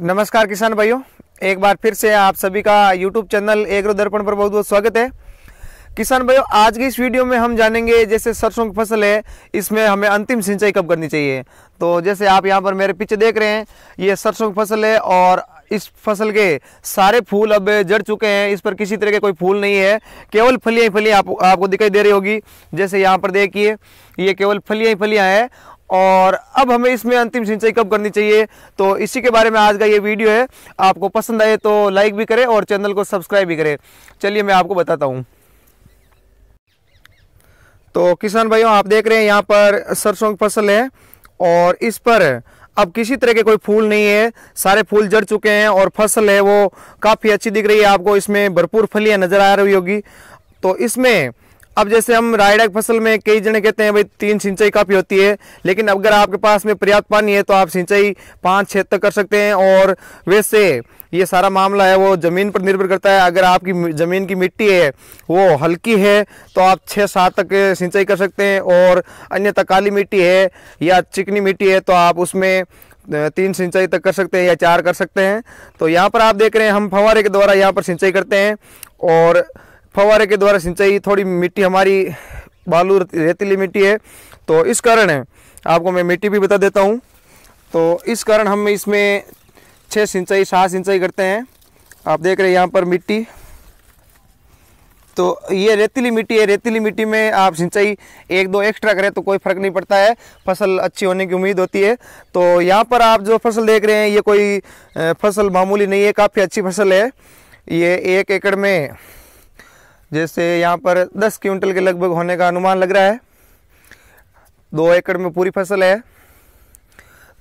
नमस्कार किसान भाइयों एक बार फिर से आप सभी का यूट्यूब चैनल एग्रो दर्पण पर बहुत बहुत स्वागत है किसान भाइयों आज की इस वीडियो में हम जानेंगे जैसे सरसों की फसल है इसमें हमें अंतिम सिंचाई कब करनी चाहिए तो जैसे आप यहाँ पर मेरे पीछे देख रहे हैं ये सरसों की फसल है और इस फसल के सारे फूल अब जड़ चुके हैं इस पर किसी तरह के कोई फूल नहीं है केवल फलियाँ ही फलियाँ आप, आपको दिखाई दे रही होगी जैसे यहाँ पर देखिए ये केवल फलियाँ ही फलियाँ हैं और अब हमें इसमें अंतिम सिंचाई कब करनी चाहिए तो इसी के बारे में आज का ये वीडियो है आपको पसंद आए तो लाइक भी करें और चैनल को सब्सक्राइब भी करें चलिए मैं आपको बताता हूँ तो किसान भाइयों आप देख रहे हैं यहाँ पर सरसों की फसल है और इस पर अब किसी तरह के कोई फूल नहीं है सारे फूल जड़ चुके हैं और फसल है वो काफ़ी अच्छी दिख रही है आपको इसमें भरपूर फलियाँ नज़र आ रही होगी तो इसमें अब जैसे हम की फसल में कई जने कहते हैं भाई तीन सिंचाई काफ़ी होती है लेकिन अगर आपके पास में पर्याप्त पानी है तो आप सिंचाई पाँच छः तक कर सकते हैं और वैसे ये सारा मामला है वो ज़मीन पर निर्भर करता है अगर आपकी ज़मीन की मिट्टी है वो हल्की है तो आप छः सात तक सिंचाई कर सकते हैं और अन्यथा काली मिट्टी है या चिकनी मिट्टी है तो आप उसमें तीन सिंचाई तक कर सकते हैं या चार कर सकते हैं तो यहाँ पर आप देख रहे हैं हम फवारे के द्वारा यहाँ पर सिंचाई करते हैं और फवारे के द्वारा सिंचाई थोड़ी मिट्टी हमारी बालू रेतीली मिट्टी है तो इस कारण है आपको मैं मिट्टी भी बता देता हूँ तो इस कारण हम इसमें छः सिंचाई सात सिंचाई करते हैं आप देख रहे हैं यहाँ पर मिट्टी तो ये रेतीली मिट्टी है रेतीली मिट्टी में आप सिंचाई एक दो एक्स्ट्रा करें तो कोई फ़र्क नहीं पड़ता है फसल अच्छी होने की उम्मीद होती है तो यहाँ पर आप जो फसल देख रहे हैं ये कोई फसल मामूली नहीं है काफ़ी अच्छी फसल है ये एक एकड़ में जैसे यहाँ पर दस क्विंटल के लगभग होने का अनुमान लग रहा है दो एकड़ में पूरी फसल है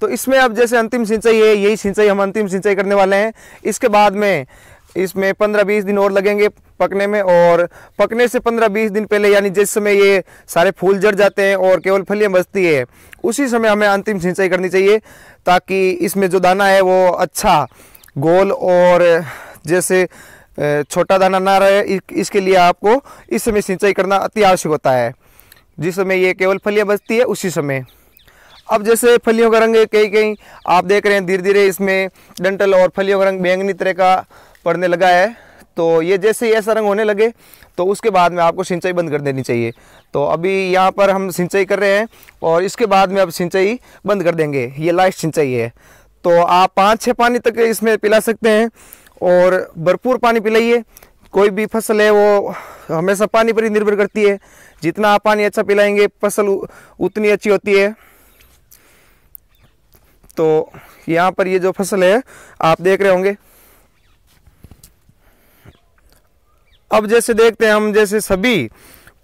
तो इसमें अब जैसे अंतिम सिंचाई है यही सिंचाई हम अंतिम सिंचाई करने वाले हैं इसके बाद में इसमें पंद्रह बीस दिन और लगेंगे पकने में और पकने से पंद्रह बीस दिन पहले यानी जिस समय ये सारे फूल जड़ जाते हैं और केवल फलियाँ बचती है उसी समय हमें अंतिम सिंचाई करनी चाहिए ताकि इसमें जो दाना है वो अच्छा गोल और जैसे छोटा दाना ना रहे इसके लिए आपको इस समय सिंचाई करना अति आवश्यक होता है जिस समय ये केवल फलियाँ बचती है उसी समय अब जैसे फलियों का रंग कहीं कहीं आप देख रहे हैं धीरे धीरे इसमें डंटल और फलियों का रंग बैंगनी तरह का पड़ने लगा है तो ये जैसे ही ऐसा रंग होने लगे तो उसके बाद में आपको सिंचाई बंद कर देनी चाहिए तो अभी यहाँ पर हम सिंचाई कर रहे हैं और इसके बाद में अब सिंचाई बंद कर देंगे ये लाइट सिंचाई है तो आप पाँच छः पानी तक इसमें पिला सकते हैं और भरपूर पानी पिलाइए कोई भी फसल है वो हमेशा पानी पर ही निर्भर करती है जितना आप पानी अच्छा पिलाएंगे फसल उतनी अच्छी होती है तो यहाँ पर ये जो फसल है आप देख रहे होंगे अब जैसे देखते हैं हम जैसे सभी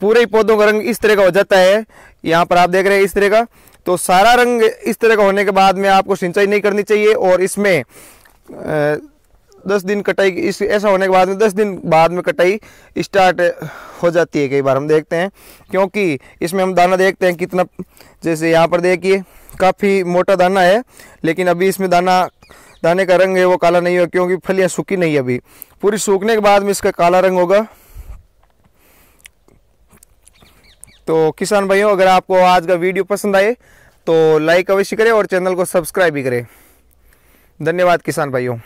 पूरे पौधों का रंग इस तरह का हो जाता है यहाँ पर आप देख रहे हैं इस तरह का तो सारा रंग इस तरह का होने के बाद में आपको सिंचाई नहीं करनी चाहिए और इसमें दस दिन कटाई इस ऐसा होने के बाद में दस दिन बाद में कटाई स्टार्ट हो जाती है कई बार हम देखते हैं क्योंकि इसमें हम दाना देखते हैं कितना जैसे यहाँ पर देखिए काफ़ी मोटा दाना है लेकिन अभी इसमें दाना दाने का रंग है वो काला नहीं होगा क्योंकि फलियाँ सूखी नहीं अभी पूरी सूखने के बाद में इसका काला रंग होगा तो किसान भाइयों अगर आपको आज का वीडियो पसंद आए तो लाइक अवश्य करें और चैनल को सब्सक्राइब भी करें धन्यवाद किसान भाइयों